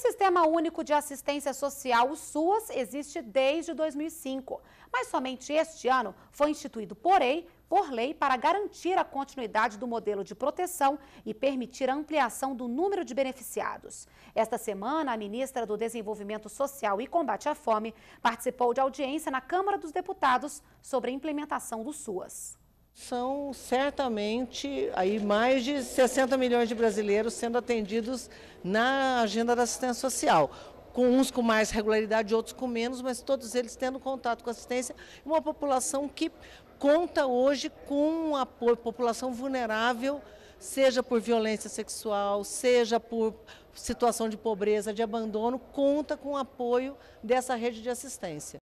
O Sistema Único de Assistência Social, o SUAS, existe desde 2005, mas somente este ano foi instituído por lei, por lei para garantir a continuidade do modelo de proteção e permitir a ampliação do número de beneficiados. Esta semana, a ministra do Desenvolvimento Social e Combate à Fome participou de audiência na Câmara dos Deputados sobre a implementação do SUAS são certamente aí mais de 60 milhões de brasileiros sendo atendidos na agenda da assistência social. Com uns com mais regularidade, outros com menos, mas todos eles tendo contato com assistência. Uma população que conta hoje com a população vulnerável, seja por violência sexual, seja por situação de pobreza, de abandono, conta com o apoio dessa rede de assistência.